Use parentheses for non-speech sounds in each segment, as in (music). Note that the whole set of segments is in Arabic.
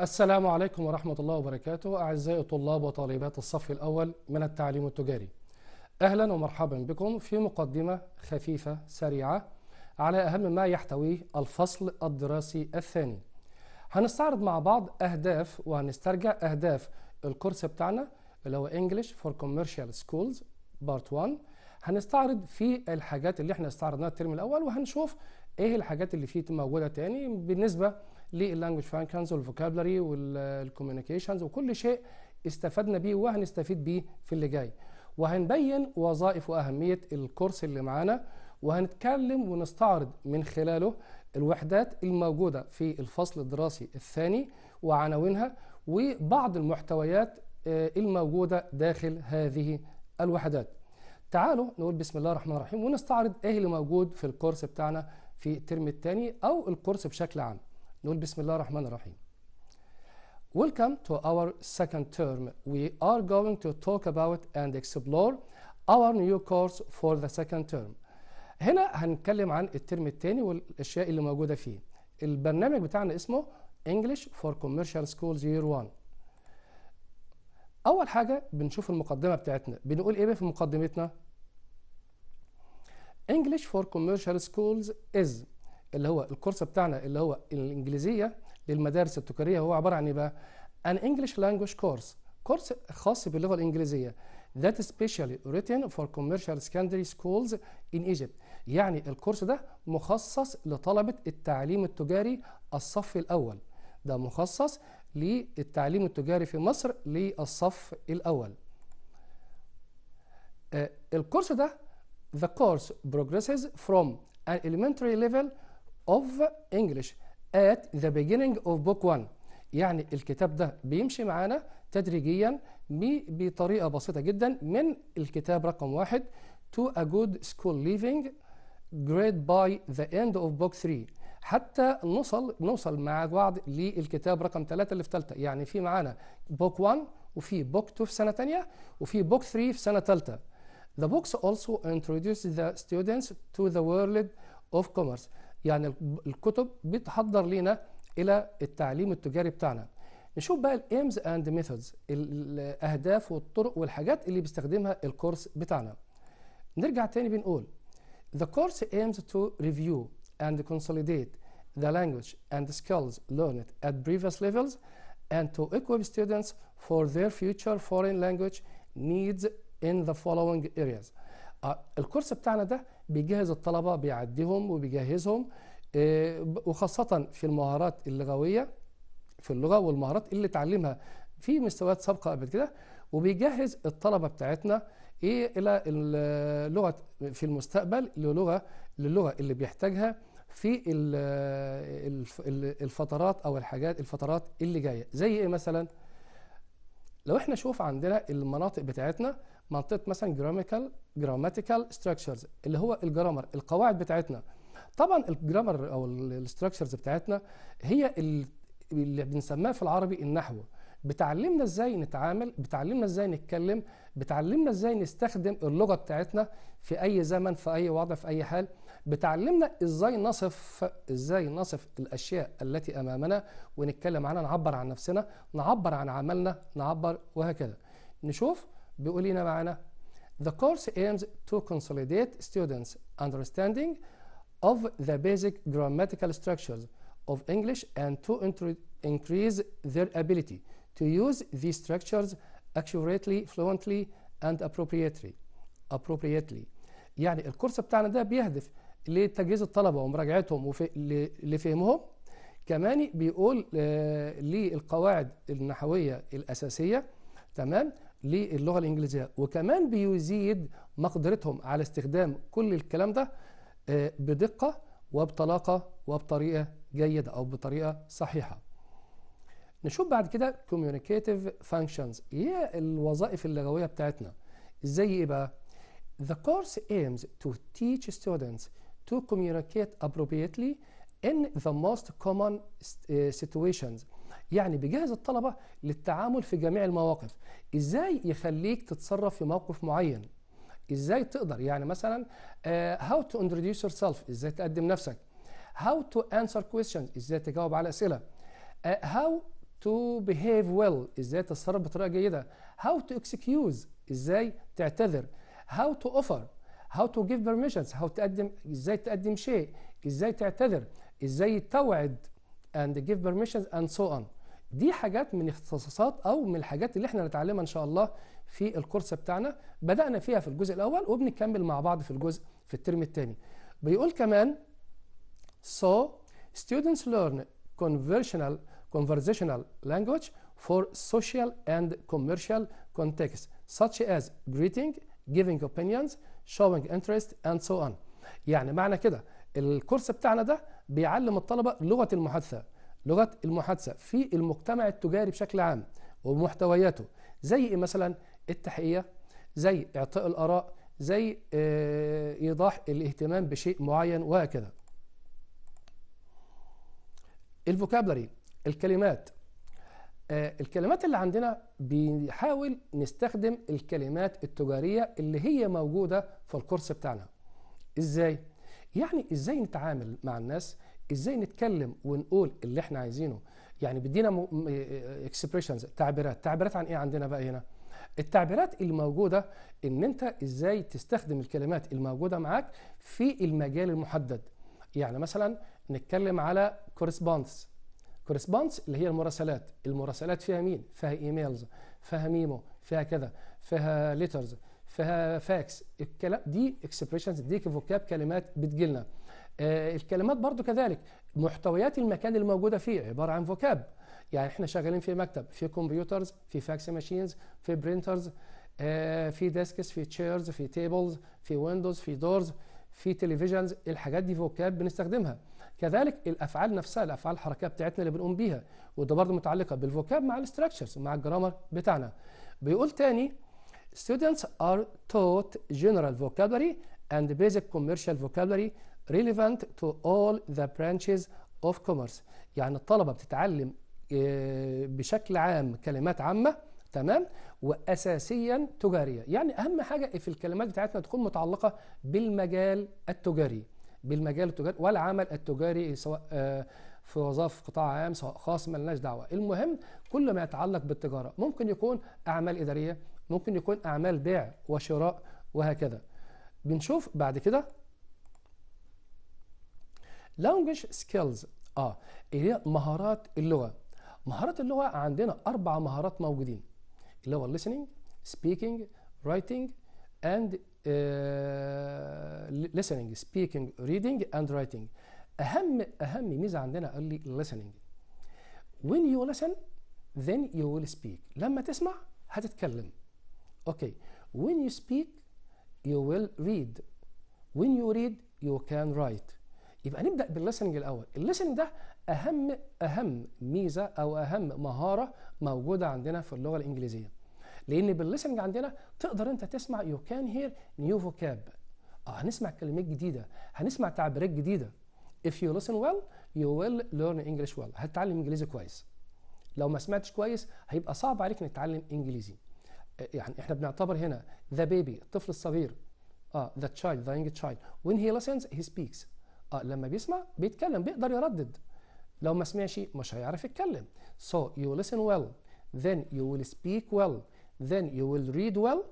السلام عليكم ورحمة الله وبركاته أعزائي طلاب وطالبات الصف الأول من التعليم التجاري أهلا ومرحبا بكم في مقدمة خفيفة سريعة على أهم ما يحتويه الفصل الدراسي الثاني هنستعرض مع بعض أهداف وهنسترجع أهداف الكورس بتاعنا اللي هو English for Commercial Schools Part 1 هنستعرض فيه الحاجات اللي احنا استعرضناها الترم الأول وهنشوف ايه الحاجات اللي فيه موجودة تاني بالنسبة لللانجوج فانكشنز والفوكابلري والكوميونيكيشنز وكل شيء استفدنا بيه وهنستفيد بيه في اللي جاي وهنبين وظائف واهميه الكورس اللي معانا وهنتكلم ونستعرض من خلاله الوحدات الموجوده في الفصل الدراسي الثاني وعناوينها وبعض المحتويات آه، الموجوده داخل هذه الوحدات تعالوا نقول بسم الله الرحمن الرحيم ونستعرض ايه اللي موجود في الكورس بتاعنا في الترم الثاني او الكورس بشكل عام نقول بسم الله الرحمن الرحيم Welcome to our second term. We are going to talk about and explore our new course for the second term. هنا هنتكلم عن الترم الثاني والاشياء اللي موجوده فيه. البرنامج بتاعنا اسمه English for Commercial Schools Year 1. اول حاجه بنشوف المقدمه بتاعتنا، بنقول ايه في مقدمتنا؟ English for Commercial Schools is اللي هو الكورس بتاعنا اللي هو الانجليزيه للمدارس التجاريه هو عباره عن ايه بقى؟ an English language course كورس خاص باللغه الانجليزيه that is specially written for commercial secondary schools in Egypt يعني الكورس ده مخصص لطلبه التعليم التجاري الصف الاول ده مخصص للتعليم التجاري في مصر للصف الاول آه، الكورس ده the course progresses from an elementary level of English at the beginning of book one يعني الكتاب ده بيمشي معانا تدريجيا بطريقة بسيطة جدا من الكتاب رقم واحد to a good school living grade by the end of book three حتى نوصل نوصل مع بعض للكتاب رقم ثلاثة اللي في ثالثة يعني في معانا بوك 1 وفي بوك 2 في سنة ثانية وفي بوك 3 في سنة ثالثة The books also introduce the students to the world of commerce يعني الكتب بتحضر لينا الى التعليم التجاري بتاعنا نشوف بقى الايمز اند ميثودز الاهداف والطرق والحاجات اللي بيستخدمها الكورس بتاعنا نرجع تاني بنقول The course aims to review and consolidate the language and the skills learned at previous levels and to equip students for their future foreign language needs in the following areas آه، الكورس بتاعنا ده بيجهز الطلبة بيعديهم وبيجهزهم آه، وخاصة في المهارات اللغوية في اللغة والمهارات اللي اتعلمها في مستويات سابقة قبل كده وبيجهز الطلبة بتاعتنا ايه الى اللغة في المستقبل للغة للغة اللي بيحتاجها في آه، الفترات او الحاجات الفترات اللي جايه زي ايه مثلا لو احنا شوف عندنا المناطق بتاعتنا منطقه مثلا جراميكال جراماتيكال ستراكشرز اللي هو الجرامر القواعد بتاعتنا طبعا الجرامر او الستراكشرز بتاعتنا هي اللي بنسميها في العربي النحو بتعلمنا ازاي نتعامل بتعلمنا ازاي نتكلم بتعلمنا ازاي نستخدم اللغه بتاعتنا في اي زمن في اي وضع في اي حال بتعلمنا ازاي نصف ازاي نصف الاشياء التي امامنا ونتكلم عنها نعبر عن نفسنا نعبر عن عملنا نعبر وهكذا نشوف بيقول لنا معانا The course aims to consolidate students' understanding of the basic grammatical structures of English and to increase their ability to use these structures accurately, fluently and appropriately. appropriately. يعني الكورس بتاعنا ده بيهدف لتجهيز الطلبة ومراجعتهم لفهمهم كمان بيقول للقواعد النحوية الأساسية تمام للغه الانجليزيه وكمان بيزيد مقدرتهم على استخدام كل الكلام ده آه، بدقه وبطلاقه وبطريقه جيده او بطريقه صحيحه نشوف بعد كده communicative functions هي إيه الوظائف اللغويه بتاعتنا زي ايه بقى the course aims to teach students to communicate appropriately in the most common آه، situations يعني بيجهز الطلبة للتعامل في جميع المواقف إزاي يخليك تتصرف في موقف معين إزاي تقدر يعني مثلا آه، how to introduce yourself إزاي تقدم نفسك how to answer questions إزاي تجاوب على أسئلة آه، how to behave well إزاي تتصرف بطريقة جيدة how to excuse إزاي تعتذر how to offer how to give permissions how تقدم إزاي تقدم شيء إزاي تعتذر إزاي توعد and give permissions and so on دي حاجات من اختصاصات او من الحاجات اللي احنا هنتعلمها ان شاء الله في الكورس بتاعنا بدأنا فيها في الجزء الاول وبنكمل مع بعض في الجزء في الترم الثاني بيقول كمان so students learn conversational conversational language for social and commercial contexts such as greeting giving opinions showing interest and so on يعني معنى كده الكورس بتاعنا ده بيعلم الطلبه لغه المحادثه لغه المحادثه في المجتمع التجاري بشكل عام ومحتوياته زي إيه مثلا التحقيق زي اعطاء الاراء زي آه، ايضاح الاهتمام بشيء معين وهكذا الفوكابلري الكلمات آه، الكلمات اللي عندنا بنحاول نستخدم الكلمات التجارية اللي هي موجودة في الكورس بتاعنا ازاي؟ يعني ازاي نتعامل مع الناس ازاي نتكلم ونقول اللي احنا عايزينه يعني بدينا اكسبريشنز تعبيرات تعبيرات عن ايه عندنا بقى هنا التعبيرات الموجوده ان انت ازاي تستخدم الكلمات الموجوده معاك في المجال المحدد يعني مثلا نتكلم على كورسبوندس كورسبوندس اللي هي المراسلات المراسلات فيها مين فيها ايميلز فيها ميمو فيها كذا فيها ليترز فاكس الكلام دي اكسبريشنز دي فوكاب كلمات بتجيلنا لنا آه، الكلمات برضو كذلك محتويات المكان اللي موجوده فيه عباره عن فوكاب يعني احنا شغالين في مكتب في كمبيوترز في فاكس ماشينز في برينترز آه، في ديسكس في تشيرز في تيبلز في ويندوز في دورز في تلفزيونز الحاجات دي فوكاب بنستخدمها كذلك الافعال نفسها الافعال الحركيه بتاعتنا اللي بنقوم بيها وده برضه متعلقه بالفوكاب مع الاستراكشرز مع الجرامر بتاعنا بيقول تاني Students are taught general vocabulary and basic commercial vocabulary relevant to all the branches of commerce يعني الطلبة بتتعلم آه، بشكل عام كلمات عامة تمام وأساسيا تجارية يعني أهم حاجة في الكلمات بتاعتنا تكون متعلقة بالمجال التجاري بالمجال التجاري والعمل التجاري سواء آه، في وظائف قطاع عام سواء خاص ملناش دعوه المهم كل ما يتعلق بالتجاره ممكن يكون اعمال اداريه ممكن يكون أعمال بيع وشراء وهكذا بنشوف بعد كده language skills اه اللي هي مهارات اللغة مهارات اللغة عندنا أربع مهارات موجودين اللي هو listening speaking writing and uh, listening speaking reading and writing أهم أهم ميزة عندنا قال لي listening when you listen then you will speak لما تسمع هتتكلم Okay, when you speak you will read when you read you can write يبقى نبدأ بالليسننج الأول الليسننج ده أهم أهم ميزة أو أهم مهارة موجودة عندنا في اللغة الإنجليزية لأن بالليسننج عندنا تقدر أنت تسمع يو كان هير نيو فوكاب اه هنسمع كلمات جديدة هنسمع تعبيرات جديدة if you listen well you will learn English well هتتعلم إنجليزي كويس لو ما سمعتش كويس هيبقى صعب عليك انك تتعلم إنجليزي يعني احنا بنعتبر هنا ذا بيبي الطفل الصغير اه ذا تشايلد ذا يونج تشايلد وين هي لسنز هي سبيكس اه لما بيسمع بيتكلم بيقدر يردد لو ما سمعش مش هيعرف يتكلم so you listen well then you will speak well then you will read well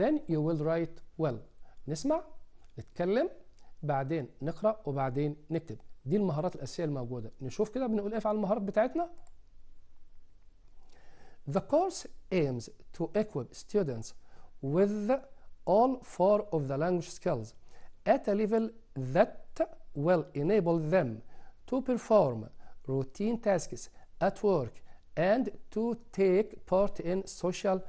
then you will write well نسمع نتكلم بعدين نقرأ وبعدين نكتب دي المهارات الأساسية الموجودة نشوف كده بنقول ايه على المهارات بتاعتنا The course aims to equip students with all four of the language skills at a level that will enable them to perform routine tasks at work and to take part in social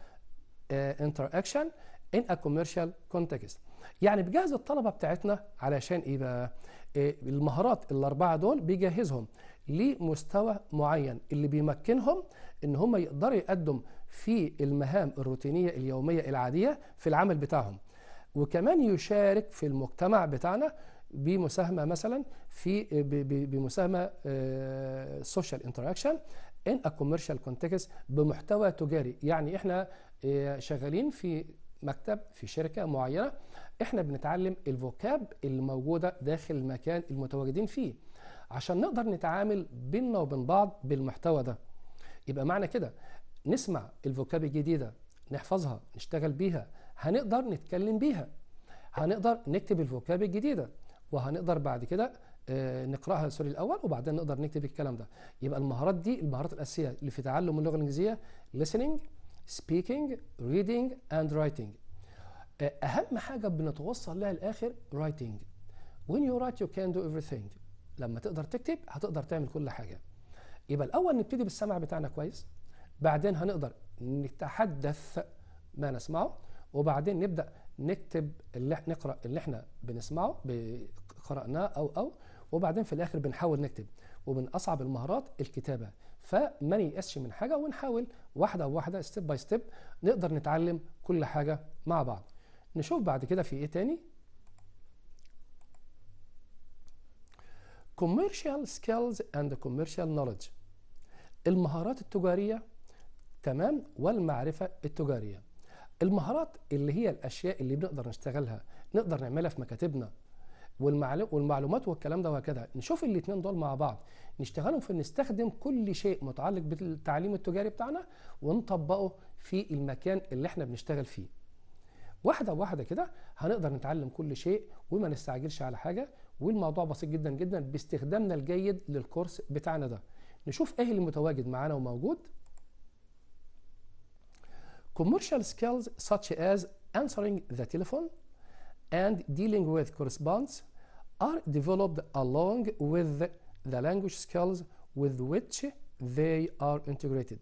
uh, interaction in a commercial context يعني بجهز الطلبة بتاعتنا علشان ايه بقى إيه المهارات الأربعة دول بيجهزهم لمستوى معين اللي بيمكنهم ان هم يقدروا يقدم في المهام الروتينيه اليوميه العاديه في العمل بتاعهم وكمان يشارك في المجتمع بتاعنا بمساهمه مثلا في بمساهمه سوشيال انتراكشن ان ا كوميرشال كونتكست بمحتوى تجاري يعني احنا آه، شغالين في مكتب في شركه معينه احنا بنتعلم الفوكاب الموجوده داخل المكان المتواجدين فيه عشان نقدر نتعامل بيننا وبين بعض بالمحتوى ده يبقى معنى كده نسمع الفوكاب الجديدة نحفظها نشتغل بيها هنقدر نتكلم بيها هنقدر نكتب الفوكاب الجديدة وهنقدر بعد كده آه، نقراها سوري الاول وبعدين نقدر نكتب الكلام ده يبقى المهارات دي المهارات الاساسيه اللي في تعلم اللغه الانجليزيه listening speaking reading and writing آه، اهم حاجه بنتوصل لها الاخر writing when you write you can do everything لما تقدر تكتب هتقدر تعمل كل حاجه يبقى الاول نبتدي بالسمع بتاعنا كويس بعدين هنقدر نتحدث ما نسمعه وبعدين نبدا نكتب اللي نقرا اللي احنا بنسمعه قراناه او او وبعدين في الاخر بنحاول نكتب ومن اصعب المهارات الكتابه فما نيأسش من حاجه ونحاول واحده واحده ستيب باي ستيب نقدر نتعلم كل حاجه مع بعض نشوف بعد كده في ايه تاني commercial skills and commercial knowledge المهارات التجارية تمام والمعرفة التجارية المهارات اللي هي الأشياء اللي بنقدر نشتغلها نقدر نعملها في مكاتبنا والمعلومات والكلام ده وهكذا نشوف الاثنين دول مع بعض نشتغلهم في نستخدم كل شيء متعلق بالتعليم التجاري بتاعنا ونطبقه في المكان اللي احنا بنشتغل فيه واحده واحده كده هنقدر نتعلم كل شيء وما نستعجلش على حاجه والموضوع بسيط جدا جدا باستخدامنا الجيد للكورس بتاعنا ده نشوف ايه اللي متواجد معانا وموجود commercial skills such as answering the telephone and dealing with correspondence are developed along with the language skills with which they are integrated.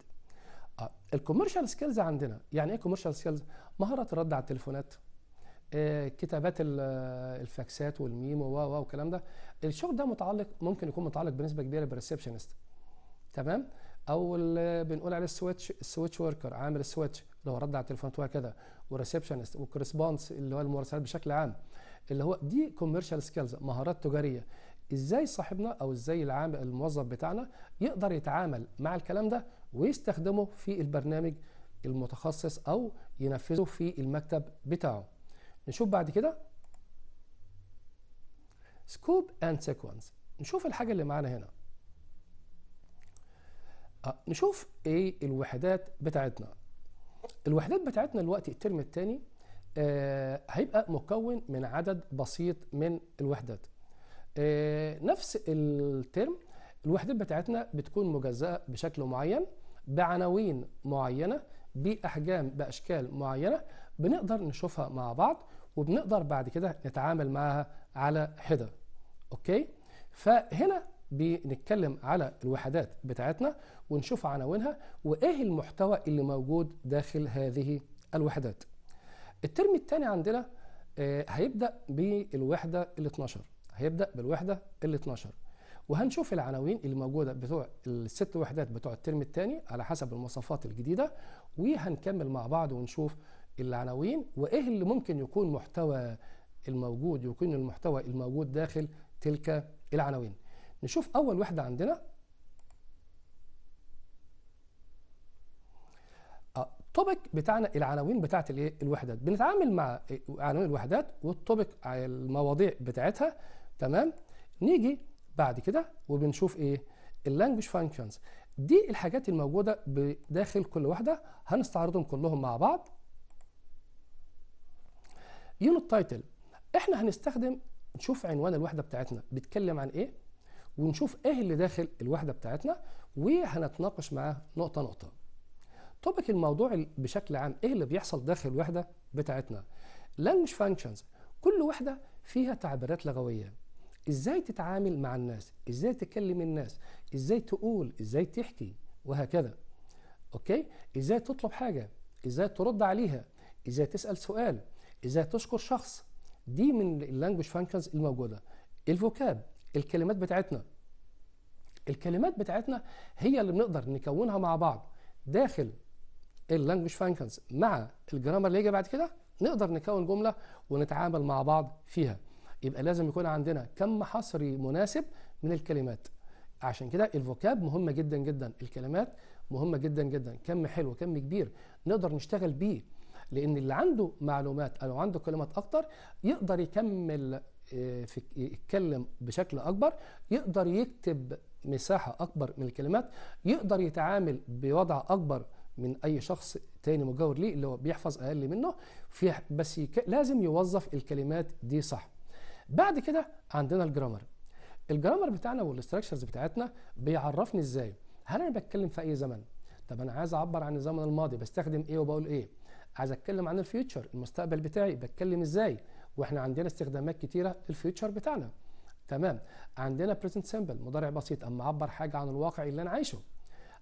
Uh, الكوميرشال سكيلز عندنا يعني ايه كوميرشال سكيلز؟ مهارة الرد على التليفونات كتابات الفاكسات والميم و و والكلام ده الشغل ده متعلق ممكن يكون متعلق بنسبه كبيره بالريسبشنست تمام او اللي بنقول عليه السويتش السويتش وركر عامل السويتش اللي هو رد على التليفونات وهكذا والريسبشنست والكورسبونس اللي هو المراسلات بشكل عام اللي هو دي كوميرشال سكيلز مهارات تجاريه ازاي صاحبنا او ازاي العامل الموظف بتاعنا يقدر يتعامل مع الكلام ده ويستخدمه في البرنامج المتخصص او ينفذه في المكتب بتاعه نشوف بعد كده سكوب اند سيكونس نشوف الحاجه اللي معانا هنا آه نشوف ايه الوحدات بتاعتنا الوحدات بتاعتنا دلوقتي الترم الثاني آه هيبقى مكون من عدد بسيط من الوحدات آه نفس الترم الوحدات بتاعتنا بتكون مجزأة بشكل معين بعناوين معينة بأحجام بأشكال معينة بنقدر نشوفها مع بعض وبنقدر بعد كده نتعامل معاها على حده اوكي فهنا بنتكلم على الوحدات بتاعتنا ونشوف عناوينها وايه المحتوى اللي موجود داخل هذه الوحدات الترم الثاني عندنا آه، هيبدا بالوحده ال 12 هيبدا بالوحده ال 12 وهنشوف العناوين اللي موجوده بتوع الست وحدات بتوع الترم الثاني على حسب المواصفات الجديده وهنكمل مع بعض ونشوف العناوين وايه اللي ممكن يكون محتوى الموجود يكون المحتوى الموجود داخل تلك العناوين نشوف اول واحده عندنا التوبيك آه، بتاعنا العناوين بتاعت الايه الوحدات بنتعامل مع عناوين الوحدات والتوبيك آه، المواضيع بتاعتها تمام نيجي بعد كده وبنشوف ايه اللانجوج فانكشنز دي الحاجات الموجوده داخل كل واحده هنستعرضهم كلهم مع بعض يونت تايتل احنا هنستخدم نشوف عنوان الوحده بتاعتنا بيتكلم عن ايه ونشوف ايه اللي داخل الوحده بتاعتنا وهنتناقش معاه نقطه نقطه توبك الموضوع بشكل عام ايه اللي بيحصل داخل الوحده بتاعتنا لانج فانكشنز كل وحده فيها تعبيرات لغويه ازاي تتعامل مع الناس ازاي تكلم الناس ازاي تقول ازاي تحكي وهكذا اوكي ازاي تطلب حاجه ازاي ترد عليها ازاي تسال سؤال ازاي تشكر شخص دي من اللانجوج فانكشنز الموجوده الفوكاب الكلمات بتاعتنا الكلمات بتاعتنا هي اللي بنقدر نكونها مع بعض داخل اللانجوج فانكشنز مع الجرامر اللي يجي بعد كده نقدر نكون جمله ونتعامل مع بعض فيها يبقى لازم يكون عندنا كم حصري مناسب من الكلمات عشان كده الفوكاب مهمه جدا جدا الكلمات مهمه جدا جدا كم حلو كم كبير نقدر نشتغل بيه لان اللي عنده معلومات او عنده كلمات اكتر يقدر يكمل آه، في يتكلم بشكل اكبر يقدر يكتب مساحه اكبر من الكلمات يقدر يتعامل بوضع اكبر من اي شخص تاني مجاور ليه اللي هو بيحفظ اقل منه في بس يك... لازم يوظف الكلمات دي صح بعد كده عندنا الجرامر الجرامر بتاعنا والاستراكشرز بتاعتنا بيعرفني ازاي هل انا بتكلم في اي زمن طب انا عايز اعبر عن الزمن الماضي بستخدم ايه وبقول ايه عايز اتكلم عن الفيوتشر المستقبل بتاعي بتكلم ازاي واحنا عندنا استخدامات كتيره للفيوتشر بتاعنا تمام عندنا بريزنت سيمبل مضارع بسيط اما اعبر حاجه عن الواقع اللي انا عايشه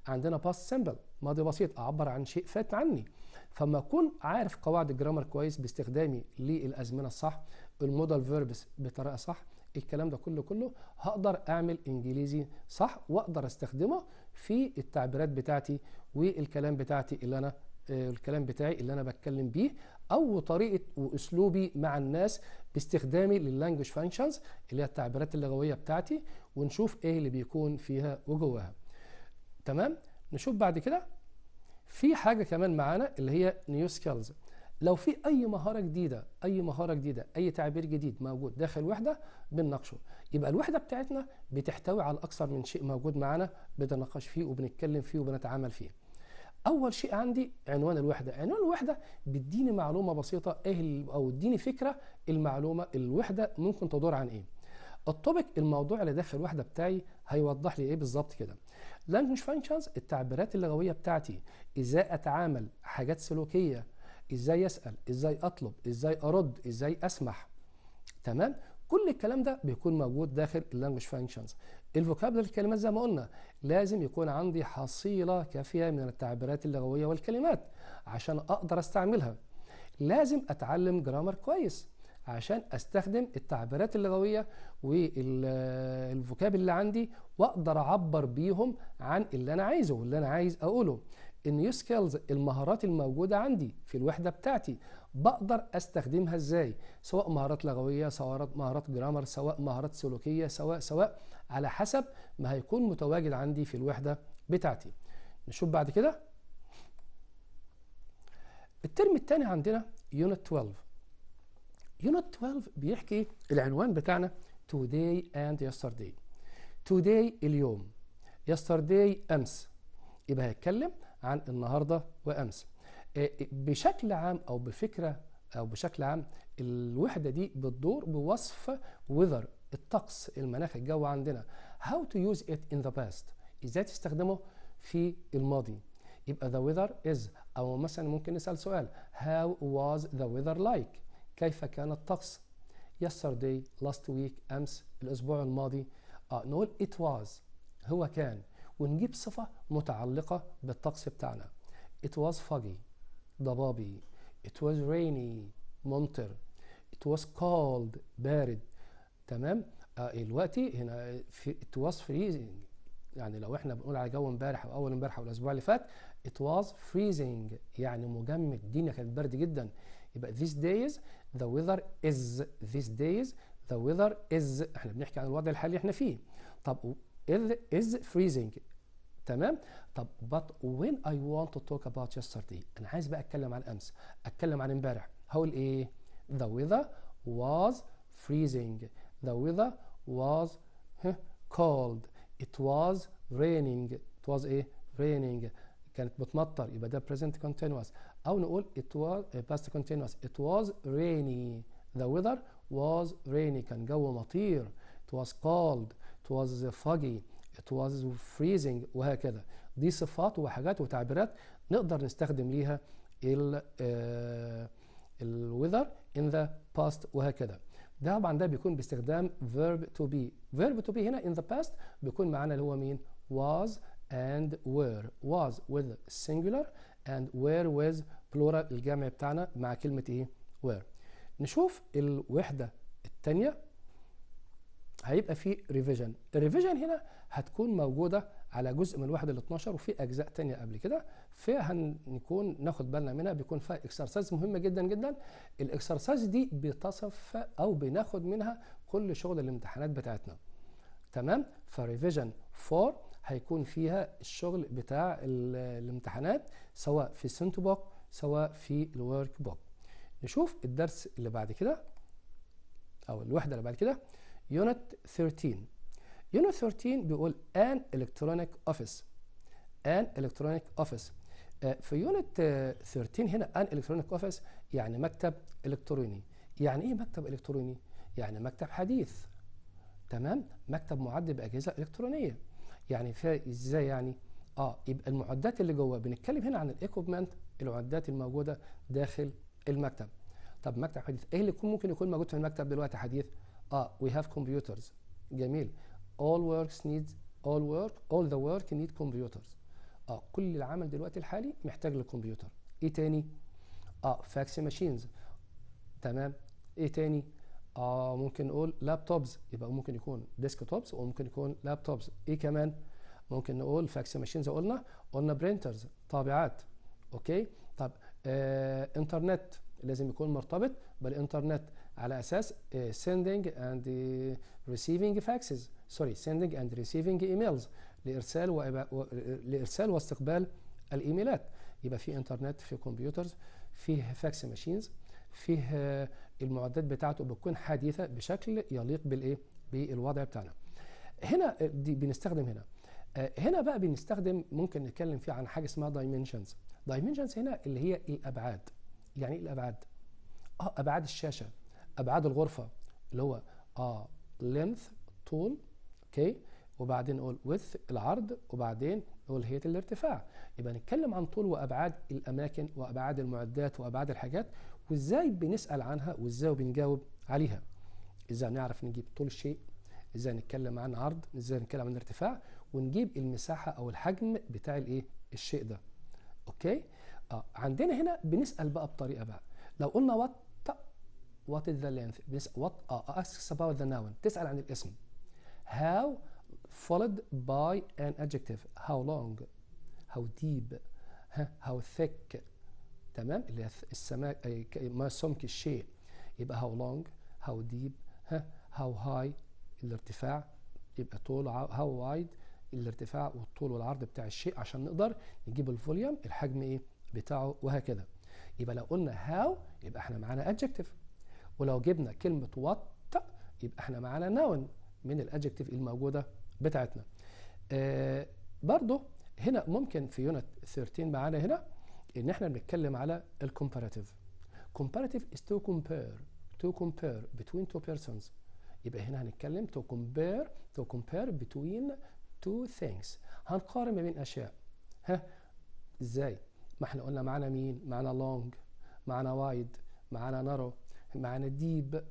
عندنا باست سيمبل ماضي بسيط اعبر عن شيء فات عني فما اكون عارف قواعد الجرامر كويس باستخدامي للازمنه الصح المودال فيربس بطريقه صح الكلام ده كله كله هقدر اعمل انجليزي صح واقدر استخدمه في التعبيرات بتاعتي والكلام بتاعتي اللي انا آه، الكلام بتاعي اللي انا بتكلم بيه او طريقه واسلوبي مع الناس باستخدامي لللانجوج فانكشنز اللي هي التعبيرات اللغويه بتاعتي ونشوف ايه اللي بيكون فيها وجواها تمام نشوف بعد كده في حاجه كمان معانا اللي هي نيو سكيلز لو في اي مهاره جديده اي مهاره جديده اي تعبير جديد موجود داخل وحده بنناقشه يبقى الوحده بتاعتنا بتحتوي على اكثر من شيء موجود معانا بنتناقش فيه وبنتكلم فيه وبنتعامل فيه اول شيء عندي عنوان الوحده عنوان الوحده بيديني معلومه بسيطه ايه او اديني فكره المعلومه الوحده ممكن تدور عن ايه التوبيك الموضوع اللي داخل الوحده بتاعي هيوضح لي ايه بالظبط كده لانجوج فانكشنز التعبيرات اللغويه بتاعتي ازاي اتعامل حاجات سلوكيه ازاي اسال ازاي اطلب ازاي ارد ازاي اسمح تمام كل الكلام ده بيكون موجود داخل اللانجوج فانكشنز الفوكابلر الكلمات زي ما قلنا لازم يكون عندي حصيلة كافية من التعبيرات اللغوية والكلمات عشان أقدر أستعملها لازم أتعلم جرامر كويس عشان أستخدم التعبيرات اللغوية والفوكاب اللي عندي وأقدر أعبر بيهم عن اللي أنا عايزه واللي أنا عايز أقوله النيو سكيلز المهارات الموجودة عندي في الوحدة بتاعتي بقدر استخدمها ازاي سواء مهارات لغوية سواء مهارات جرامر سواء مهارات سلوكية سواء سواء على حسب ما هيكون متواجد عندي في الوحدة بتاعتي نشوف بعد كده الترم الثاني عندنا يونت 12 يونت 12 بيحكي العنوان بتاعنا today and yesterday today اليوم yesterday امس يبقى هيتكلم عن النهارده وامس آه، بشكل عام او بفكره او بشكل عام الوحده دي بتدور بوصف وذر الطقس المناخ الجو عندنا how to use it in the past ازاي تستخدمه في الماضي يبقى the weather is او مثلا ممكن نسال سؤال how was the weather like كيف كان الطقس yesterday last week امس الاسبوع الماضي آه نقول it was هو كان ونجيب صفه متعلقه بالطقس بتاعنا it was foggy ضبابي it was rainy ممطر it was cold بارد تمام آه دلوقتي هنا في it was freezing يعني لو احنا بنقول على جو امبارح او اول امبارح او الاسبوع اللي فات it was freezing يعني مجمد الدنيا كانت برد جدا يبقى these days the weather is these days the weather is احنا بنحكي عن الوضع الحالي اللي احنا فيه طب is freezing تمام طب but when I want to talk about yesterday انا عايز بقى اتكلم عن امس اتكلم عن امبارح هقول ايه the weather was freezing The weather was cold. It was raining. It was a raining. كانت بتمطر يبقى ده present continuous أو نقول it was past continuous. It was rainy. The weather was rainy. كان جو مطير. It was cold. It was foggy. It was freezing وهكذا. دي صفات وحاجات وتعبيرات نقدر نستخدم ليها ال الويذر in the past وهكذا. ده طبعا ده بيكون باستخدام verb to be verb to be هنا in the past بيكون معانا اللي هو مين was and were was with singular and were with plural الجمع بتاعنا مع كلمة ايه were نشوف الوحدة التانية هيبقى في revision revision هنا هتكون موجودة على جزء من الواحد ل 12 وفي اجزاء تانية قبل كده فهنكون ناخد بالنا منها بيكون فيها اكسرسايز مهمه جدا جدا الاكسرسايز دي بتصف او بناخد منها كل شغل الامتحانات بتاعتنا تمام فريفيجن 4 هيكون فيها الشغل بتاع الامتحانات سواء في السنتو بوك سواء في الورك بوك نشوف الدرس اللي بعد كده او الوحده اللي بعد كده يونت 13 يونت 13 بيقول ان الكترونيك اوفيس ان الكترونيك اوفيس في يونت 13 uh, هنا ان الكترونيك اوفيس يعني مكتب الكتروني يعني ايه مكتب الكتروني يعني مكتب حديث تمام مكتب معد باجهزه الكترونيه يعني في ازاي يعني اه يبقى المعدات اللي جوه بنتكلم هنا عن الايكوبمنت المعدات الموجوده داخل المكتب طب مكتب حديث ايه اللي ممكن يكون موجود في المكتب دلوقتي حديث اه وي هاف كمبيوترز جميل all works needs all work all the work need computers اه كل العمل دلوقتي الحالي محتاج للكمبيوتر ايه تاني اه فاكس ماشينز تمام ايه تاني اه ممكن نقول لابتوبز يبقى ممكن يكون ديسك توبز وممكن يكون لابتوبز ايه كمان ممكن نقول فاكس ماشينز قلنا قلنا برينترز طابعات اوكي طب آه انترنت لازم يكون مرتبط بالانترنت على اساس آه sending and آه، receiving faxes سوري sending اند ريسيفنج ايميلز لارسال لارسال واستقبال الايميلات يبقى في انترنت في كمبيوترز فيه فاكس ماشينز فيه المعدات بتاعته بتكون حديثه بشكل يليق بالايه بالوضع بتاعنا هنا آه، دي بنستخدم هنا آه، هنا بقى بنستخدم ممكن نتكلم فيه عن حاجه اسمها دايمنشنز دايمنشنز هنا اللي هي الابعاد يعني ايه الابعاد اه ابعاد الشاشه ابعاد الغرفه اللي هو اه لينث طول اوكي وبعدين نقول ويث العرض وبعدين نقول هيت الارتفاع يبقى نتكلم عن طول وابعاد الاماكن وابعاد المعدات وابعاد الحاجات وازاي بنسال عنها وازاي بنجاوب عليها ازاي نعرف نجيب طول شيء ازاي نتكلم عن عرض ازاي نتكلم عن ارتفاع ونجيب المساحه او الحجم بتاع الايه الشيء ده اوكي اه عندنا هنا بنسال بقى بطريقه بقى لو قلنا وات وات ذا لينث وات اه اسكس اباوت ذا ناون تسال عن الاسم how followed by an adjective how long how deep how thick تمام اللي هي السماك ما سمك الشيء يبقى how long how deep how high الارتفاع يبقى طول how wide الارتفاع والطول والعرض بتاع الشيء عشان نقدر نجيب الفوليوم الحجم ايه بتاعه وهكذا يبقى لو قلنا هاو يبقى احنا معانا adjective ولو جبنا كلمة what يبقى احنا معانا noun من الادجكتيف الموجوده بتاعتنا آه برضه هنا ممكن في يونت 13 معانا هنا ان احنا بنتكلم على الكومباراتيف كومباراتيف از تو كومبير تو كومبير بتوين تو بيرسونز يبقى هنا هنتكلم تو كومبير تو كومبير بتوين تو ثينجز هنقارن ما بين اشياء ها ازاي ما احنا قلنا معانا مين معانا لونج معانا وايد معانا نارو معانا ديب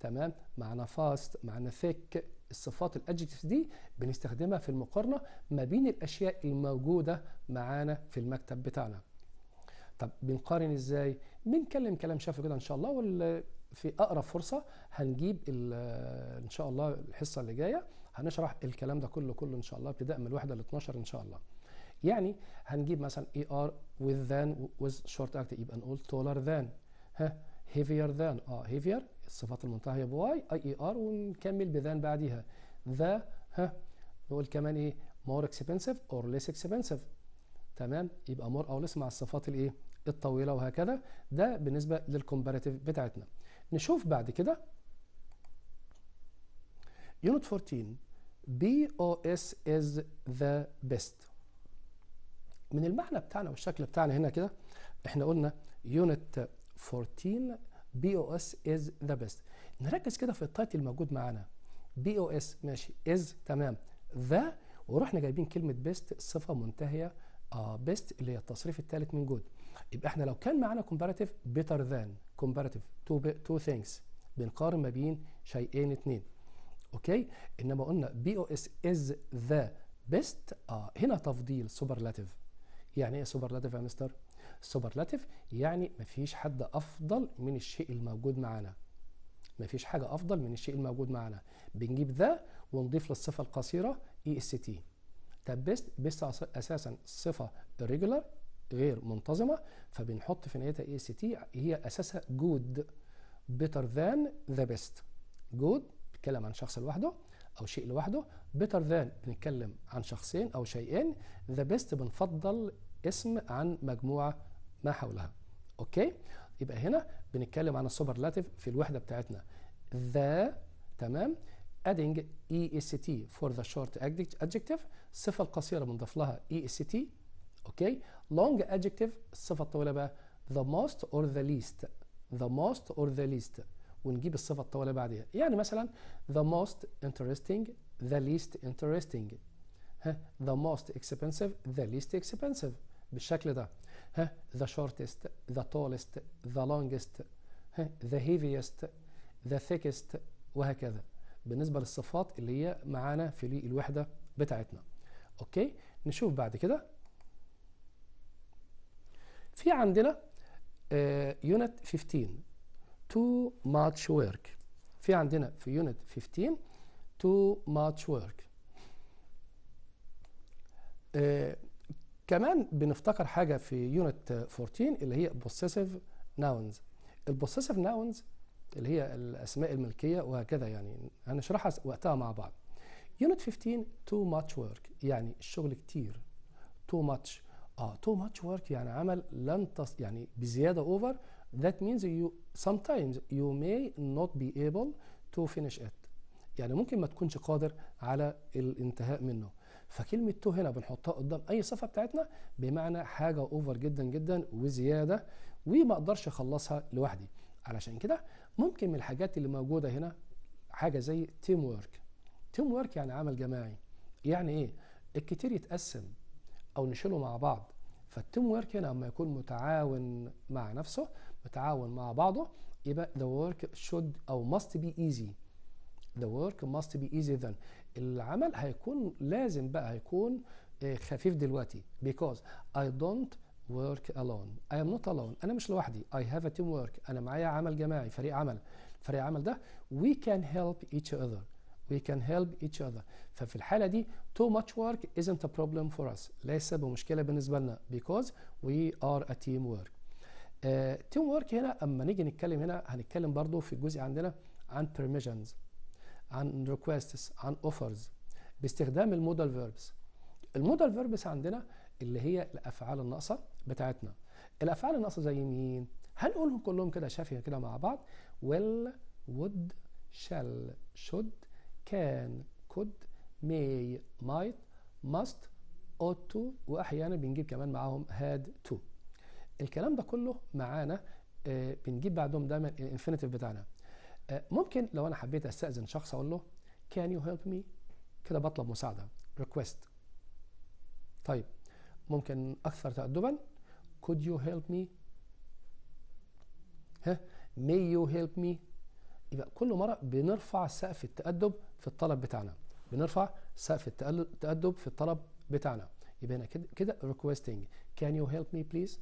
تمام معنى فاست معنى ثيك الصفات الادجكتيفز دي بنستخدمها في المقارنه ما بين الاشياء الموجوده معانا في المكتب بتاعنا طب بنقارن ازاي بنكلم كلام شافي كده ان شاء الله وال في اقرب فرصه هنجيب ان شاء الله الحصه اللي جايه هنشرح الكلام ده كله كله ان شاء الله ابتداء من الواحده ل 12 ان شاء الله يعني هنجيب مثلا اي ار وذ ذان وذ شورت اكت يبقى نقول تولر ذان ها هيفير ذان اه هيفير الصفات المنتهيه بواي اي اي ار ونكمل بذان بعديها ذا ها نقول كمان ايه مور اكسبنسيف اور ليس اكسبنسيف تمام يبقى مور او ليس مع الصفات الايه الطويله وهكذا ده بالنسبه للكومباريتيف بتاعتنا نشوف بعد كده يونت 14 بي او اس از ذا بيست من المعنى بتاعنا والشكل بتاعنا هنا كده احنا قلنا يونت 14 بي او اس از ذا بيست نركز كده في التايتل الموجود معانا بي او اس ماشي از تمام ذا ورحنا جايبين كلمه بيست صفه منتهيه بيست آه، اللي هي التصريف الثالث من جود يبقى احنا لو كان معانا كومباريتيف بيتر ذان كومباريتيف تو تو ثينجز بنقارن ما بين شيئين اتنين اوكي انما قلنا بي او اس از ذا بيست اه هنا تفضيل سوبرلاتيف يعني ايه سوبرلاتيف يا مستر سوبرلاتيف يعني مفيش حد افضل من الشيء الموجود معانا مفيش حاجه افضل من الشيء الموجود معانا بنجيب ذا ونضيف للصفه القصيره اي اس تي طب بيست بيست اساسا صفه ريجولار غير منتظمه فبنحط في نهايتها اي اس تي هي اساسها جود بيتر ذان ذا بيست جود بيتكلم عن شخص لوحده او شيء لوحده بيتر ذان بنتكلم عن شخصين او شيئين ذا بيست بنفضل اسم عن مجموعه ما حولها اوكي يبقى هنا بنتكلم عن السوبرلاتيف في الوحده بتاعتنا ذا تمام adding est for the short adjective الصفه القصيره بنضيف لها est اوكي long adjective الصفه الطويله بقى the most or the least the most or the least ونجيب الصفه الطويله بعديها يعني مثلا the most interesting the least interesting ها the most expensive the least expensive بالشكل ده the shortest, the tallest, the longest, the heaviest, the thickest وهكذا بالنسبة للصفات اللي هي معانا في الوحدة بتاعتنا اوكي نشوف بعد كده في عندنا يونت uh, 15 too much work في عندنا في يونت 15 too much work uh, كمان بنفتكر حاجه في يونت 14 اللي هي بوسيسيف ناونز البوسيسيف ناونز اللي هي الاسماء الملكيه وهكذا يعني هنشرحها وقتها مع بعض يونت 15 تو ماتش ورك يعني الشغل كتير تو ماتش اه تو ماتش ورك يعني عمل لن تص... يعني بزياده اوفر that means you sometimes you may not be able to finish it يعني ممكن ما تكونش قادر على الانتهاء منه فكلمه تو هنا بنحطها قدام اي صفه بتاعتنا بمعنى حاجه اوفر جدا جدا وزياده وما اقدرش اخلصها لوحدي علشان كده ممكن من الحاجات اللي موجوده هنا حاجه زي تيم وورك تيم وورك يعني عمل جماعي يعني ايه الكتير يتقسم او نشيله مع بعض فالتيم وورك هنا لما يكون متعاون مع نفسه متعاون مع بعضه يبقى ذا ورك شود او ماست بي ايزي ذا ورك ماست بي ايزي ذن العمل هيكون لازم بقى هيكون خفيف دلوقتي because I don't work alone I am not alone أنا مش لوحدي I have a teamwork أنا معايا عمل جماعي فريق عمل فريق عمل ده we can help each other we can help each other ففي الحالة دي too much work isn't a problem for us ليس بمشكلة بالنسبة لنا because we are a teamwork uh, teamwork هنا أما نيجي نتكلم هنا هنتكلم برضو في الجزء عندنا عن permissions عن requests عن اوفرز باستخدام المودال فيربس المودال فيربس عندنا اللي هي الافعال الناقصه بتاعتنا الافعال الناقصه زي مين هنقولهم كلهم كده شافيه كده مع بعض will would shall should can could may might must ought to واحيانا بنجيب كمان معاهم had to الكلام ده كله معانا آه، بنجيب بعدهم دايما الانفينيتيف بتاعنا آه، ممكن لو انا حبيت استاذن شخص اقول له كان يو هيلب مي كده بطلب مساعده ريكويست طيب ممكن اكثر تادبا could you help me ها may you help me يبقى كل مره بنرفع سقف التادب في الطلب بتاعنا بنرفع سقف التادب في الطلب بتاعنا يبقى هنا كده كده requesting can you help me please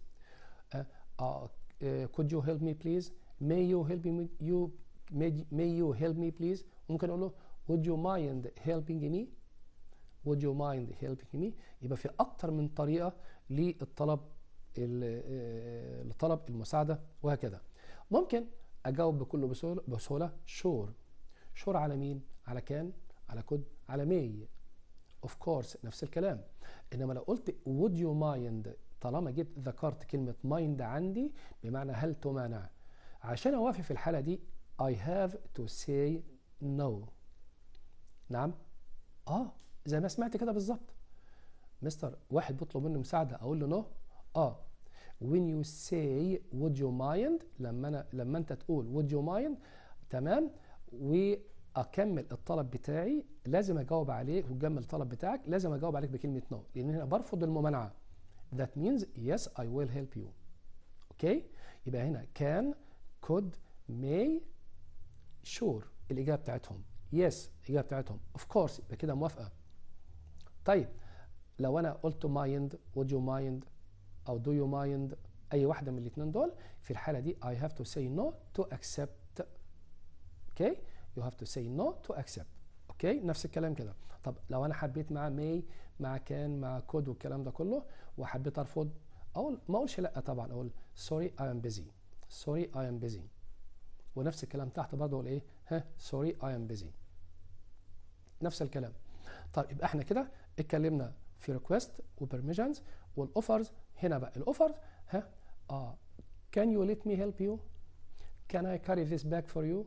uh, uh, could you help me please may you help me you may you help me please ممكن اقول له would you mind helping me would you mind helping me يبقى في اكتر من طريقه للطلب آه، لطلب المساعده وهكذا ممكن اجاوب بكل بسهوله شور شور على مين على كان على كود على مي اوف كورس نفس الكلام انما لو قلت would you mind طالما جيت ذكرت كلمه مايند عندي بمعنى هل تمانع عشان اوافي في الحاله دي I have to say no نعم اه زي ما سمعت كده بالظبط مستر واحد بطلب منه مساعده اقول له نو no. اه when you say would you mind لما انا لما انت تقول would you mind تمام واكمل الطلب بتاعي لازم اجاوب عليه وتجمل الطلب بتاعك لازم اجاوب عليك بكلمه نو no. لان هنا برفض الممانعه that means yes I will help you اوكي okay? يبقى هنا can could may شور sure. الاجابه بتاعتهم يس yes. الاجابه بتاعتهم اوف كورس يبقى كده موافقه طيب لو انا قلت مايند would يو مايند او دو يو مايند اي واحده من الاثنين دول في الحاله دي اي هاف تو سي نو تو اكسبت اوكي يو هاف تو سي نو تو اكسبت اوكي نفس الكلام كده طب لو انا حبيت مع مي مع كان مع كود والكلام ده كله وحبيت ارفض اقول ما اقولش لا طبعا اقول سوري اي ام بيزي سوري اي ام بيزي ونفس الكلام تحت برضه اقول ايه ها سوري اي ام بيزي نفس الكلام طيب يبقى احنا كده اتكلمنا في ريكوست وبرميشنز والاوفرز هنا بقى الاوفرز ها اه كان يو ليت مي هيلب يو كان اي كاري ذيس باك فور يو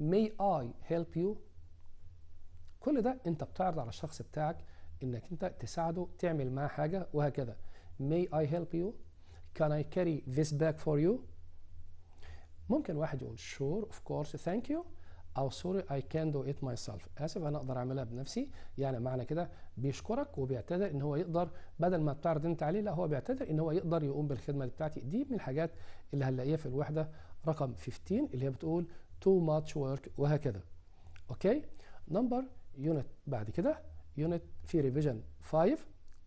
مي اي هيلب يو كل ده انت بتعرض على الشخص بتاعك انك انت تساعده تعمل معاه حاجه وهكذا مي اي هيلب يو كان اي كاري ذيس باك فور يو ممكن واحد يقول شور اوف كورس ثانك يو او سوري اي كان دو ات ماي سيلف اسف انا اقدر اعملها بنفسي يعني معنى كده بيشكرك وبيعتذر ان هو يقدر بدل ما بتعرض انت عليه لا هو بيعتذر ان هو يقدر يقوم بالخدمه اللي بتاعتي دي من الحاجات اللي هنلاقيها في الوحده رقم 15 اللي هي بتقول تو ماتش ورك وهكذا اوكي نمبر يونت بعد كده يونت في ريفيجن 5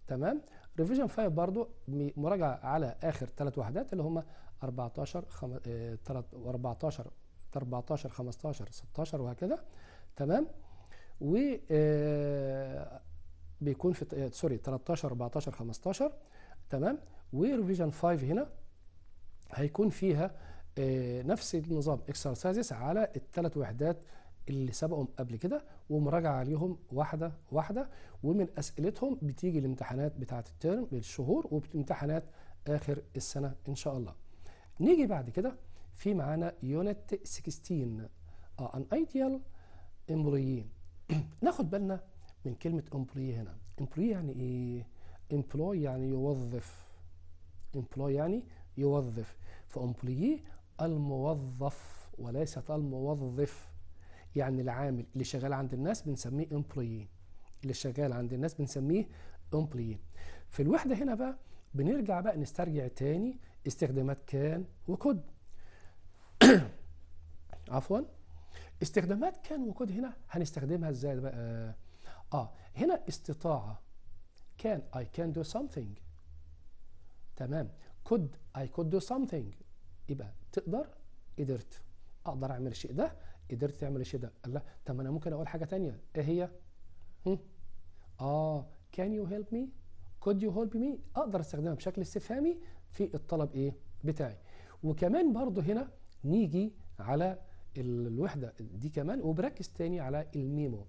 تمام ريفيجن 5 برضو مراجعه على اخر ثلاث وحدات اللي هم 14 14 14 15 16 وهكذا تمام و آه، بيكون في آه، سوري 13 14 15 تمام وريفيجن 5 هنا هيكون فيها آه، نفس النظام اكسرسايزز على الثلاث وحدات اللي سبقهم قبل كده ومراجعه عليهم واحده واحده ومن اسئلتهم بتيجي الامتحانات بتاعه الترم للشهور وامتحانات اخر السنه ان شاء الله نيجي بعد كده في معانا يونت 16 اه ان ايديال امبلويين ناخد بالنا من كلمه امبلوي هنا امبلوي يعني ايه امبلوي يعني يوظف امبلوي يعني يوظف فامبلوي الموظف وليست الموظف يعني العامل اللي شغال عند الناس بنسميه امبلوي اللي شغال عند الناس بنسميه امبلوي في الوحده هنا بقى بنرجع بقى نسترجع تاني استخدامات كان وكود (coughs) عفوا استخدامات كان وكود هنا هنستخدمها ازاي بقى آه،, اه هنا استطاعه كان اي كان دو سمثينج تمام كود اي كود دو سمثينج يبقى تقدر قدرت اقدر اعمل الشيء ده قدرت تعمل الشيء ده الله طب انا ممكن اقول حاجه ثانيه ايه هي هم؟ اه كان يو هيلب مي كود يو هيلب مي اقدر استخدمها بشكل استفهامي في الطلب ايه بتاعي وكمان برضو هنا نيجي على الوحده دي كمان وبركز تاني على الميمو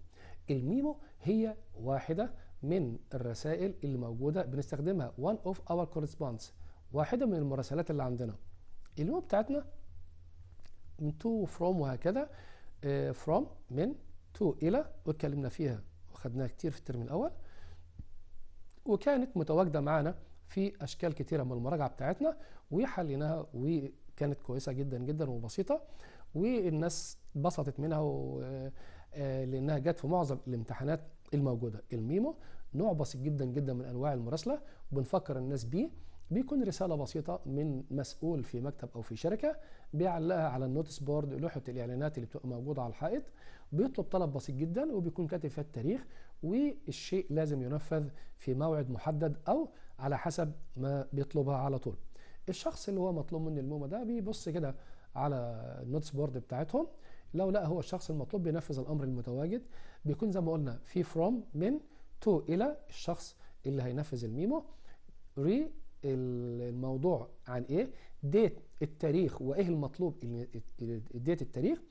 الميمو هي واحده من الرسائل اللي موجوده بنستخدمها وان اوف اور كورسبوندس واحده من المراسلات اللي عندنا الميمو بتاعتنا آه، من فروم وهكذا فروم من تو الى واتكلمنا فيها وخدناها كتير في الترم الاول وكانت متواجده معانا في اشكال كتيره من المراجعه بتاعتنا وحليناها وكانت كويسه جدا جدا وبسيطه والناس اتبسطت منها آه، آه، لانها جت في معظم الامتحانات الموجوده الميمو نوع بسيط جدا جدا من انواع المراسله بنفكر الناس بيه بيكون رسالة بسيطة من مسؤول في مكتب أو في شركة بيعلقها على النوتس بورد لوحة الإعلانات اللي بتبقى موجودة على الحائط بيطلب طلب بسيط جدا وبيكون كاتب فيها التاريخ والشيء لازم ينفذ في موعد محدد أو على حسب ما بيطلبها على طول الشخص اللي هو مطلوب منه المومه ده بيبص كده على النوتس بورد بتاعتهم لو لا هو الشخص المطلوب بينفذ الامر المتواجد بيكون زي ما قلنا في فروم من تو الى الشخص اللي هينفذ الميمو ري الموضوع عن ايه ديت التاريخ وايه المطلوب ديت التاريخ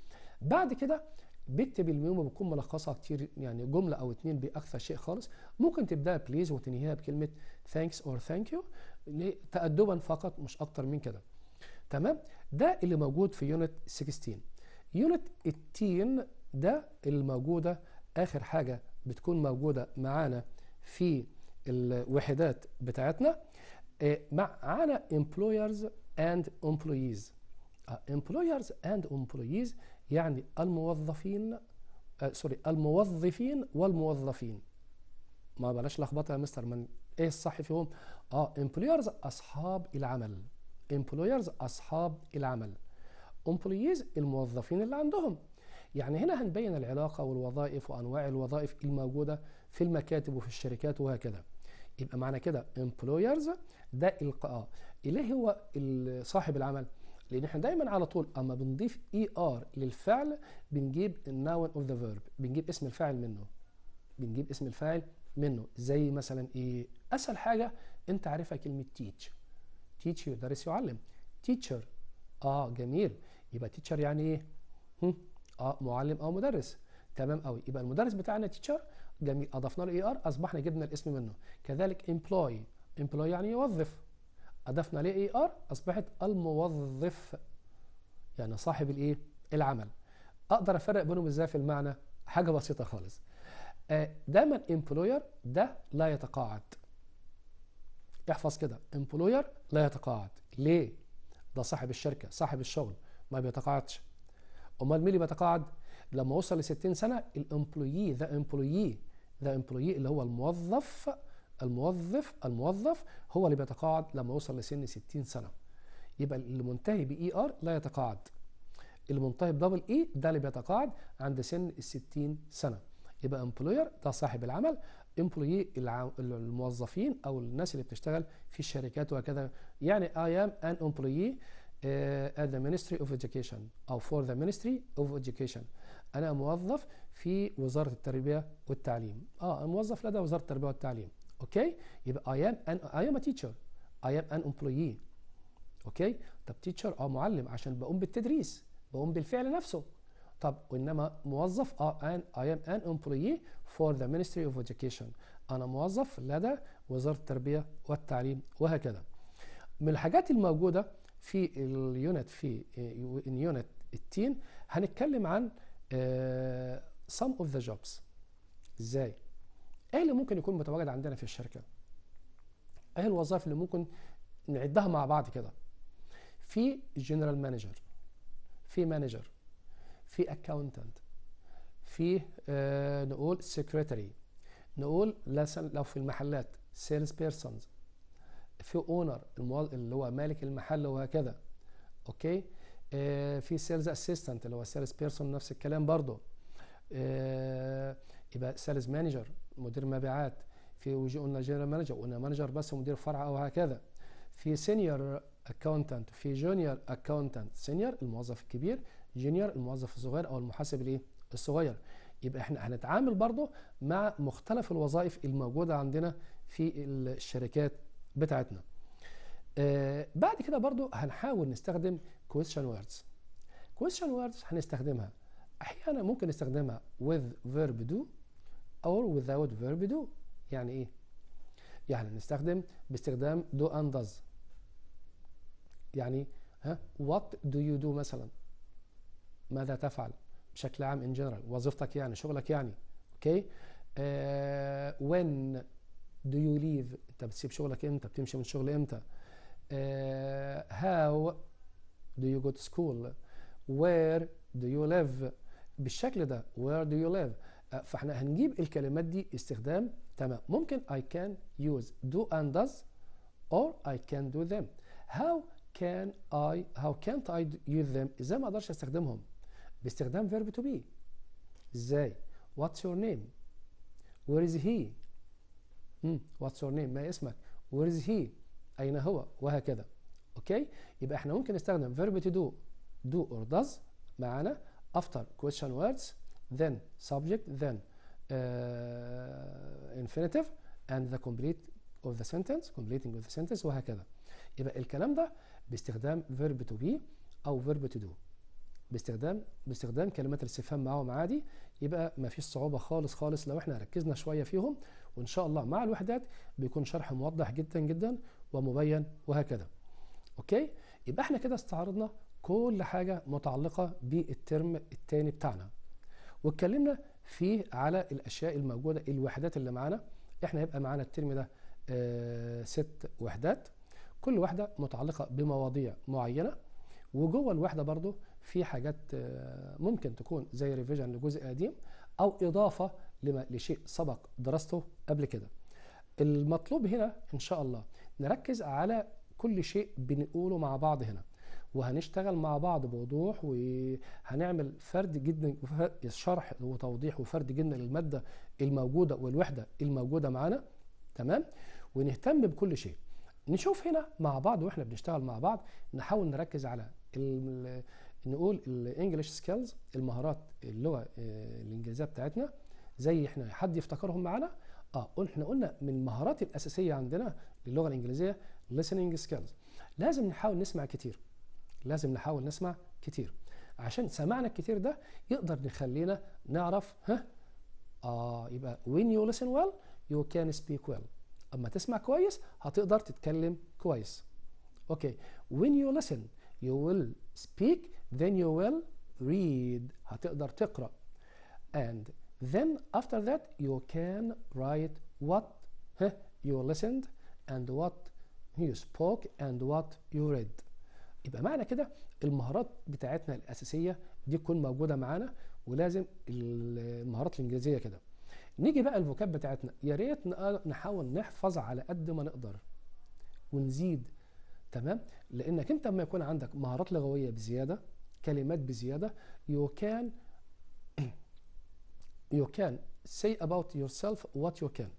بعد كده بكتب الميومه بتكون ملخصها كتير يعني جمله او اتنين باكثر شيء خالص ممكن تبداها بليز وتنهيها بكلمه ثانكس اور ثانك يو تادبا فقط مش اكتر من كده تمام ده اللي موجود في يونت 16 يونت التين ده اللي موجوده اخر حاجه بتكون موجوده معانا في الوحدات بتاعتنا آه، معانا employers and employees آه، employers and employees يعني الموظفين آه سوري الموظفين والموظفين ما بلاش لخبطه يا مستر من ايه الصح فيهم اه employers اصحاب العمل employers اصحاب العمل employees الموظفين اللي عندهم يعني هنا هنبين العلاقه والوظائف وانواع الوظائف الموجوده في المكاتب وفي الشركات وهكذا يبقى معنى كده employers ده القاء اللي هو صاحب العمل لان احنا دايما على طول اما بنضيف اي e ار للفعل بنجيب الناون اوف ذا فيرب بنجيب اسم الفاعل منه بنجيب اسم الفاعل منه زي مثلا ايه اسهل حاجه انت عارفها كلمه تيتش تيتش يدرس يعلم تيتشر اه جميل يبقى تيتشر يعني ايه اه معلم او مدرس تمام قوي يبقى المدرس بتاعنا تيتشر جميل اضفنا له اي e ار اصبحنا جبنا الاسم منه كذلك امبلوي امبلوي يعني يوظف أضفنا عليه اي ار أصبحت الموظف يعني صاحب الايه العمل أقدر أفرق بينهم ازاي في المعنى حاجة بسيطة خالص آه، دايما امبلوير ده لا يتقاعد احفظ كده امبلوير لا يتقاعد ليه ده صاحب الشركة صاحب الشغل ما بيتقاعدش امال مين اللي بيتقاعد لما وصل ل 60 سنه الامبلويي ذا امبلويي ذا امبلويي اللي هو الموظف الموظف الموظف هو اللي بيتقاعد لما يوصل لسن 60 سنه يبقى اللي منتهي باي ار لا يتقاعد اللي منتهي بدبل اي ده اللي بيتقاعد عند سن ال 60 سنه يبقى امبلوير ده صاحب العمل امبلوي الموظفين او الناس اللي بتشتغل في الشركات وهكذا يعني اي ام ان امبلوي at the Ministry of Education او for the Ministry of Education انا موظف في وزارة التربية والتعليم اه موظف لدى وزارة التربية والتعليم اوكي يبقى I am ان I am a teacher I am an employee اوكي طب تيشر اه معلم عشان بقوم بالتدريس بقوم بالفعل نفسه طب وانما موظف اه ان I am an employee for the Ministry of Education انا موظف لدى وزارة التربية والتعليم وهكذا من الحاجات الموجودة في اليونت في ان آه، يونت التين هنتكلم عن سم آه، some of the jobs ازاي ايه اللي ممكن يكون متواجد عندنا في الشركه ايه الوظائف اللي ممكن نعدها مع بعض كده في جنرال مانجر في مانجر في اكاونتنت في آه نقول سكرتري نقول لو في المحلات سيلز بيرسونز في اونر اللي هو مالك المحل وهكذا اوكي آه في سيلز اسيستنت اللي هو سيلز بيرسون نفس الكلام برضه آه يبقى سيلز مانجر مدير مبيعات في قلنا جنرال مانجر قلنا مانجر بس مدير فرع او هكذا في سينيور اكونتنت في جونيور اكونتنت سينيور الموظف الكبير جونيور الموظف الصغير او المحاسب الايه الصغير يبقى احنا هنتعامل برضه مع مختلف الوظائف الموجوده عندنا في الشركات بتاعتنا آه بعد كده برضه هنحاول نستخدم question words question words هنستخدمها احيانا ممكن نستخدمها with verb do or without verb do يعني ايه يعني نستخدم باستخدام do and does يعني ها what do you do مثلا ماذا تفعل بشكل عام in general وظيفتك يعني شغلك يعني اوكي okay. آه، uh, when do you leave انت بتسيب شغلك امتى بتمشي من الشغل امتى uh, how do you go to school where do you live بالشكل ده where do you live فاحنا هنجيب الكلمات دي استخدام تمام ممكن I can use do and does or I can do them how can I how can't I use them ازاي ما اقدرش استخدمهم باستخدام verb to be ازاي what's your name where is he مم. what's your name ما اسمك where is he اين هو وهكذا اوكي يبقى احنا ممكن نستخدم verb to do do or does معانا after question words then subject, then uh, infinitive and the complete of the sentence, completing of the sentence وهكذا. يبقى الكلام ده باستخدام verb to be أو verb to do. باستخدام باستخدام كلمات الاستفهام معاهم عادي يبقى ما فيش صعوبة خالص خالص لو احنا ركزنا شوية فيهم وإن شاء الله مع الوحدات بيكون شرح موضح جدا جدا ومبين وهكذا. أوكي؟ يبقى احنا كده استعرضنا كل حاجة متعلقة بالترم الثاني بتاعنا واتكلمنا فيه على الاشياء الموجوده الوحدات اللي معانا احنا هيبقى معانا الترم ده آه، ست وحدات كل واحده متعلقه بمواضيع معينه وجوه الوحده برضو في حاجات آه، ممكن تكون زي ريفيجن لجزء قديم او اضافه لما لشيء سبق دراسته قبل كده المطلوب هنا ان شاء الله نركز على كل شيء بنقوله مع بعض هنا وهنشتغل مع بعض بوضوح وهنعمل فرد جدا شرح وتوضيح وفرد جدا للماده الموجوده والوحده الموجوده معانا تمام ونهتم بكل شيء نشوف هنا مع بعض واحنا بنشتغل مع بعض نحاول نركز على نقول الانجليش سكيلز المهارات اللغه آه، الانجليزيه بتاعتنا زي احنا حد يفتكرهم معانا اه احنا قلنا من المهارات الاساسيه عندنا للغه الانجليزيه listening سكيلز لازم نحاول نسمع كتير لازم نحاول نسمع كتير عشان سمعنا الكتير ده يقدر يخلينا نعرف ها اه يبقى when you listen well you can speak well اما تسمع كويس هتقدر تتكلم كويس اوكي when you listen you will speak then you will read هتقدر تقرا and then after that you can write what you listened and what you spoke and what you read يبقى معنى كده المهارات بتاعتنا الاساسيه دي تكون موجوده معانا ولازم المهارات الانجليزيه كده نيجي بقى الفوكاب بتاعتنا يا ريت نحاول نحفظ على قد ما نقدر ونزيد تمام لانك انت لما يكون عندك مهارات لغويه بزياده كلمات بزياده you can (clears throat) you can say about yourself what you can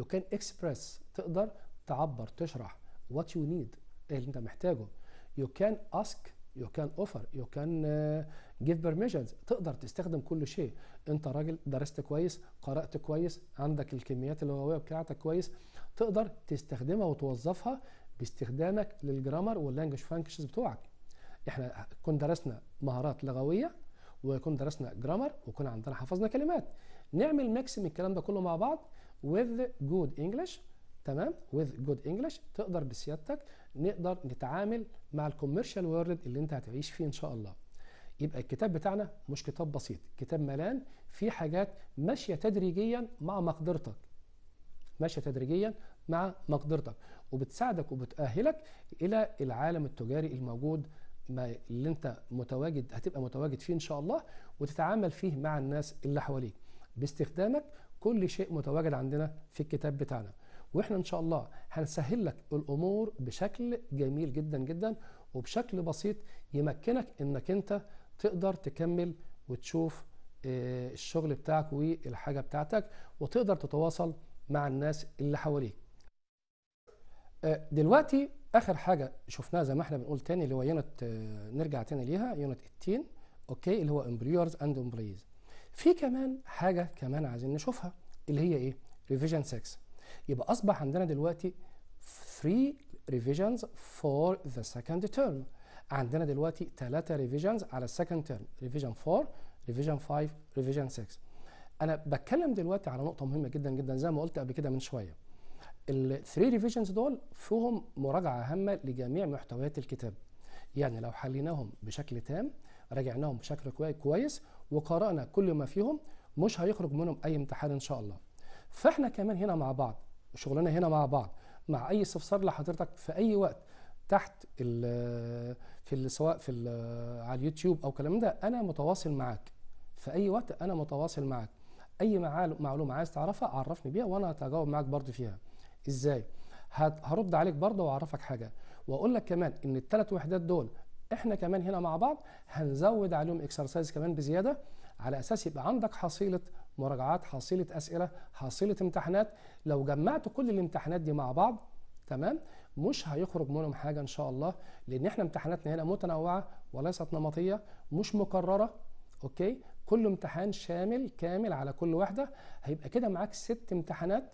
you can express تقدر تعبر تشرح what you need اللي انت محتاجه يو كان اسك يو كان اوفر يو كان جيف بيرميشنز تقدر تستخدم كل شيء انت راجل درست كويس قرات كويس عندك الكميات اللغويه بتاعتك كويس تقدر تستخدمها وتوظفها باستخدامك للجرامر واللانجوج فانكشنز بتوعك احنا كنا درسنا مهارات لغويه ويكون درسنا جرامر ويكون عندنا حفظنا كلمات نعمل ميكس من الكلام ده كله مع بعض with good English تمام with good English تقدر بسيادتك نقدر نتعامل مع الكوميرشال وورلد اللي انت هتعيش فيه ان شاء الله يبقى الكتاب بتاعنا مش كتاب بسيط كتاب ملان فيه حاجات ماشيه تدريجيا مع مقدرتك ماشيه تدريجيا مع مقدرتك وبتساعدك وبتأهلك الى العالم التجاري الموجود ما اللي انت متواجد هتبقى متواجد فيه ان شاء الله وتتعامل فيه مع الناس اللي حواليك باستخدامك كل شيء متواجد عندنا في الكتاب بتاعنا واحنا ان شاء الله هنسهل لك الامور بشكل جميل جدا جدا وبشكل بسيط يمكنك انك انت تقدر تكمل وتشوف آه، الشغل بتاعك والحاجه بتاعتك وتقدر تتواصل مع الناس اللي حواليك آه، دلوقتي اخر حاجه شفناها زي ما احنا بنقول تاني اللي هو يونت آه، نرجع تاني ليها يونت 18 اوكي اللي هو امبريورز اند امبريز في كمان حاجه كمان عايزين نشوفها اللي هي ايه ريفيجن 6 يبقى اصبح عندنا دلوقتي 3 revisions for the second term عندنا دلوقتي 3 revisions على second ترم revision 4 revision 5 revision 6 انا بتكلم دلوقتي على نقطه مهمه جدا جدا زي ما قلت قبل كده من شويه ال 3 ريفيجنز دول فيهم مراجعه هامه لجميع محتويات الكتاب يعني لو حليناهم بشكل تام راجعناهم بشكل كويس وقرانا كل ما فيهم مش هيخرج منهم اي امتحان ان شاء الله فاحنا كمان هنا مع بعض شغلنا هنا مع بعض مع اي استفسار لحضرتك في اي وقت تحت الـ في الـ سواء في الـ على اليوتيوب او الكلام ده انا متواصل معاك في اي وقت انا متواصل معاك اي معلومه عايز تعرفها عرفني بيها وانا هتجاوب معاك برضه فيها ازاي هرد عليك برضه واعرفك حاجه واقول لك كمان ان الثلاث وحدات دول احنا كمان هنا مع بعض هنزود عليهم اكسرسايز كمان بزياده على اساس يبقى عندك حصيله مراجعات حاصله اسئله حاصله امتحانات لو جمعت كل الامتحانات دي مع بعض تمام مش هيخرج منهم حاجه ان شاء الله لان احنا امتحاناتنا هنا متنوعه وليست نمطيه مش مكرره اوكي كل امتحان شامل كامل على كل واحده هيبقى كده معاك ست امتحانات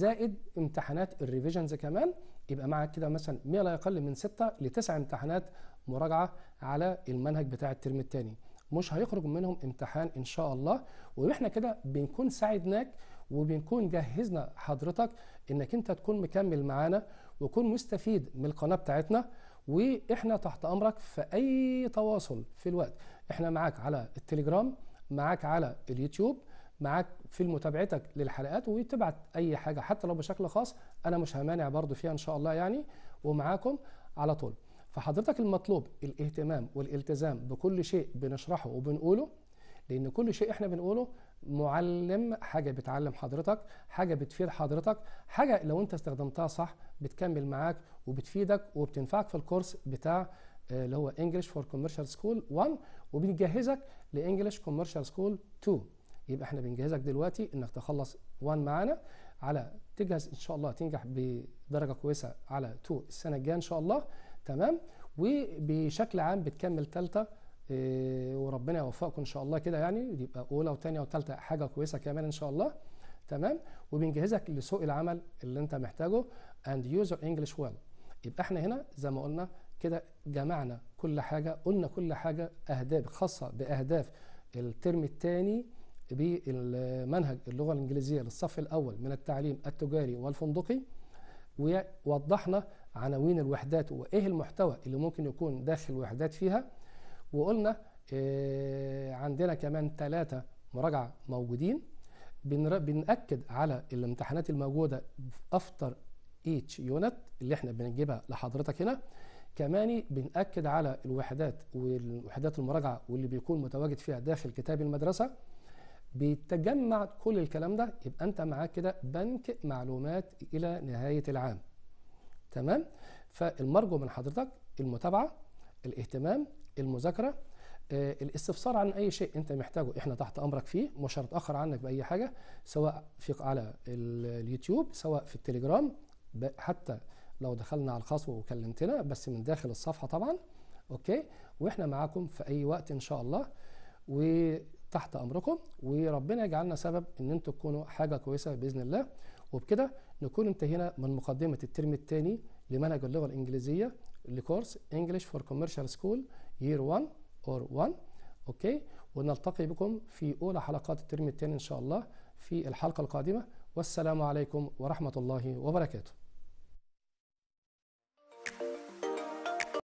زائد امتحانات الريفيجنز كمان يبقى معاك كده مثلا ما لا يقل من ستة لتسع امتحانات مراجعه على المنهج بتاع الترم الثاني مش هيخرج منهم امتحان ان شاء الله واحنا كده بنكون ساعدناك وبنكون جهزنا حضرتك انك انت تكون مكمل معانا وكون مستفيد من القناه بتاعتنا واحنا تحت امرك في اي تواصل في الوقت احنا معاك على التليجرام معاك على اليوتيوب معاك في متابعتك للحلقات وتبعت اي حاجه حتى لو بشكل خاص انا مش همانع برضو فيها ان شاء الله يعني ومعاكم على طول فحضرتك المطلوب الاهتمام والالتزام بكل شيء بنشرحه وبنقوله لان كل شيء احنا بنقوله معلم حاجه بتعلم حضرتك حاجه بتفيد حضرتك حاجه لو انت استخدمتها صح بتكمل معاك وبتفيدك وبتنفعك في الكورس بتاع آه، اللي هو انجلش فور كوميرشال سكول 1 وبنجهزك لانجلش كوميرشال سكول 2 يبقى احنا بنجهزك دلوقتي انك تخلص 1 معانا على تجهز ان شاء الله تنجح بدرجه كويسه على 2 السنه الجايه ان شاء الله تمام وبشكل عام بتكمل ثالثه آه، وربنا يوفقكم ان شاء الله كده يعني يبقى اولى وثانيه وثالثه حاجه كويسه كمان ان شاء الله تمام وبنجهزك لسوق العمل اللي انت محتاجه اند يوزر انجلش ويل يبقى احنا هنا زي ما قلنا كده جمعنا كل حاجه قلنا كل حاجه اهداف خاصه باهداف الترم الثاني بالمنهج اللغه الانجليزيه للصف الاول من التعليم التجاري والفندقي ووضحنا عناوين الوحدات وايه المحتوى اللي ممكن يكون داخل الوحدات فيها وقلنا آه، عندنا كمان ثلاثة مراجعة موجودين بنأكد على الامتحانات الموجودة افتر ايتش يونت اللي احنا بنجيبها لحضرتك هنا كمان بنأكد على الوحدات والوحدات المراجعة واللي بيكون متواجد فيها داخل كتاب المدرسة بيتجمع كل الكلام ده يبقى انت معاك كده بنك معلومات الى نهاية العام تمام فالمرجو من حضرتك المتابعه الاهتمام المذاكره آه، الاستفسار عن اي شيء انت محتاجه احنا تحت امرك فيه مش هنتاخر عنك باي حاجه سواء في على اليوتيوب سواء في التليجرام حتى لو دخلنا على الخاص وكلمتنا بس من داخل الصفحه طبعا اوكي واحنا معاكم في اي وقت ان شاء الله وتحت امركم وربنا يجعلنا سبب ان انتوا تكونوا حاجه كويسه باذن الله وبكده نكون انتهينا من مقدمة الترم الثاني لمنهج اللغة الإنجليزية لكورس English for Commercial School Year 1 or 1 أوكي ونلتقي بكم في أولى حلقات الترم الثاني إن شاء الله في الحلقة القادمة والسلام عليكم ورحمة الله وبركاته